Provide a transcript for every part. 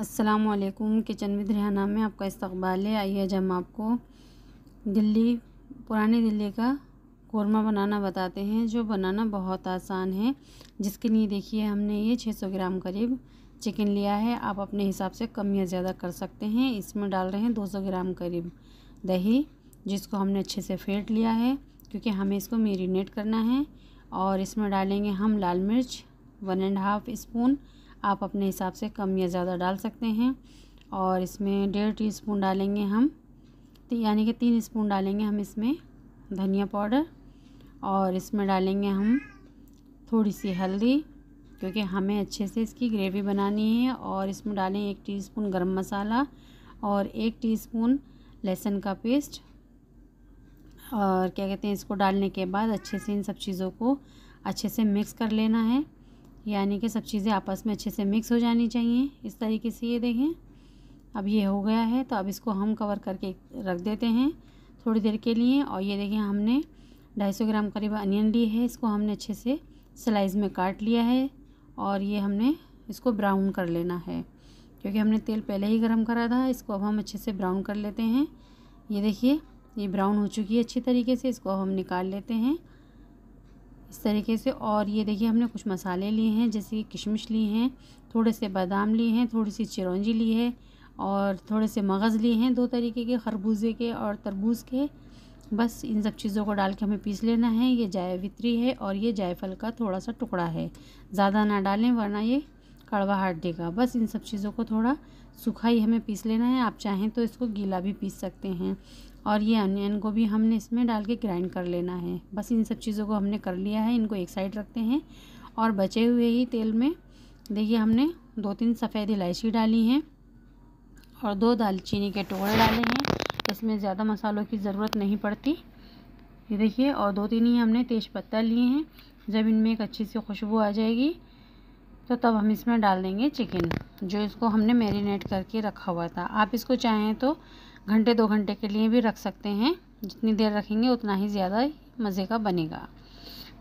असलकुम kitchen with Rihanna में आपका इस्तबाल है आइए आज हम आपको दिल्ली पुरानी दिल्ली का कौरमा बनाना बताते हैं जो बनाना बहुत आसान है जिसके लिए देखिए हमने ये 600 ग्राम करीब चिकन लिया है आप अपने हिसाब से कम या ज़्यादा कर सकते हैं इसमें डाल रहे हैं 200 ग्राम करीब दही जिसको हमने अच्छे से फेंट लिया है क्योंकि हमें इसको मेरीनेट करना है और इसमें डालेंगे हम लाल मिर्च वन एंड हाफ़ स्पून आप अपने हिसाब से कम या ज़्यादा डाल सकते हैं और इसमें डेढ़ टी स्पून डालेंगे हम यानी कि तीन स्पून डालेंगे हम इसमें धनिया पाउडर और इसमें डालेंगे हम थोड़ी सी हल्दी क्योंकि हमें अच्छे से इसकी ग्रेवी बनानी है और इसमें डालें एक टीस्पून गरम मसाला और एक टीस्पून लहसुन का पेस्ट और क्या कहते हैं इसको डालने के बाद अच्छे से इन सब चीज़ों को अच्छे से मिक्स कर लेना है यानी कि सब चीज़ें आपस में अच्छे से मिक्स हो जानी चाहिए इस तरीके से ये देखें अब ये हो गया है तो अब इसको हम कवर करके रख देते हैं थोड़ी देर के लिए और ये देखें हमने सौ ग्राम करीब अनियन ली है इसको हमने अच्छे से स्लाइस में काट लिया है और ये हमने इसको ब्राउन कर लेना है क्योंकि हमने तेल पहले ही गर्म करा था इसको अब हम अच्छे से ब्राउन कर लेते हैं ये देखिए ये ब्राउन हो चुकी है अच्छी तरीके से इसको अब हम निकाल लेते हैं इस तरीके से और ये देखिए हमने कुछ मसाले लिए हैं जैसे कि किशमिश लिए हैं थोड़े से बादाम लिए हैं थोड़ी सी चिरौंजी ली है और थोड़े से मगज़ लिए हैं दो तरीके के खरबूजे के और तरबूज के बस इन सब चीज़ों को डाल के हमें पीस लेना है ये जायवित्री है और ये जायफल का थोड़ा सा टुकड़ा है ज़्यादा ना डालें वरना ये कड़वा हाट देगा बस इन सब चीज़ों को थोड़ा सूखा ही हमें पीस लेना है आप चाहें तो इसको गीला भी पीस सकते हैं और ये अनियन को भी हमने इसमें डाल के ग्राइंड कर लेना है बस इन सब चीज़ों को हमने कर लिया है इनको एक साइड रखते हैं और बचे हुए ही तेल में देखिए हमने दो तीन सफ़ेद इलायची डाली हैं और दो दालचीनी के टुकड़े डाले हैं इसमें ज़्यादा मसालों की ज़रूरत नहीं पड़ती ये देखिए और दो तीन ही हमने तेज़ पत्ता लिए हैं जब इनमें एक अच्छी सी खुशबू आ जाएगी तो तब हम इसमें डाल देंगे चिकन जो इसको हमने मैरिनेट करके रखा हुआ था आप इसको चाहें तो घंटे दो घंटे के लिए भी रख सकते हैं जितनी देर रखेंगे उतना ही ज़्यादा मज़े का बनेगा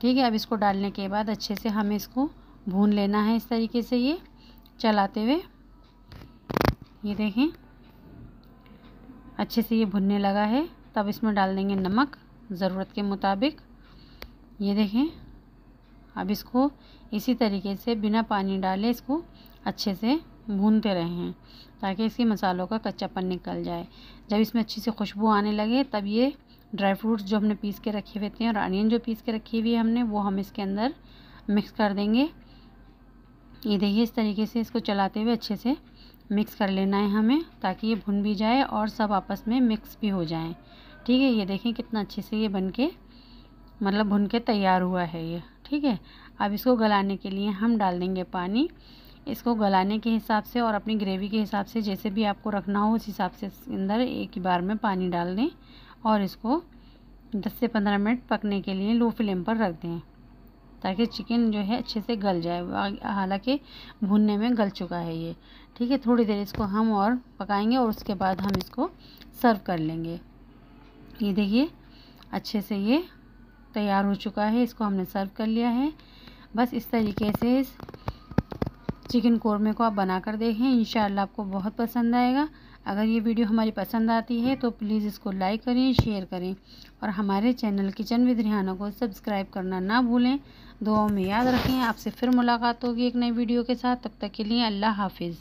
ठीक है अब इसको डालने के बाद अच्छे से हमें इसको भून लेना है इस तरीके से ये चलाते हुए ये देखें अच्छे से ये भुनने लगा है तब इसमें डाल देंगे नमक ज़रूरत के मुताबिक ये देखें अब इसको इसी तरीके से बिना पानी डाले इसको अच्छे से भूनते रहें ताकि इसके मसालों का कच्चापन निकल जाए जब इसमें अच्छी से खुशबू आने लगे तब ये ड्राई फ्रूट्स जो हमने पीस के रखे हुए थे और अनियन जो पीस के रखी हुई है हमने वो हम इसके अंदर मिक्स कर देंगे ये देखिए इस तरीके से इसको चलाते हुए अच्छे से मिक्स कर लेना है हमें ताकि ये भुन भी जाए और सब आपस में मिक्स भी हो जाए ठीक है ये देखें कितना अच्छे से ये बन के मतलब भुन के तैयार हुआ है ये ठीक है अब इसको गलाने के लिए हम डाल देंगे पानी इसको गलाने के हिसाब से और अपनी ग्रेवी के हिसाब से जैसे भी आपको रखना हो उस हिसाब से अंदर एक ही बार में पानी डाल दें और इसको 10 से 15 मिनट पकने के लिए लो फ्लेम पर रख दें ताकि चिकन जो है अच्छे से गल जाए हालांकि भुनने में गल चुका है ये ठीक है थोड़ी देर इसको हम और पकाएंगे और उसके बाद हम इसको सर्व कर लेंगे ये देखिए अच्छे से ये तैयार हो चुका है इसको हमने सर्व कर लिया है बस इस तरीके से चिकन कौरमे को आप बना कर देखें इन आपको बहुत पसंद आएगा अगर ये वीडियो हमारी पसंद आती है तो प्लीज़ इसको लाइक करें शेयर करें और हमारे चैनल किचन विद रिहाना को सब्सक्राइब करना ना भूलें दुआओं में याद रखें आपसे फिर मुलाकात होगी एक नई वीडियो के साथ तब तक के लिए अल्लाह हाफिज़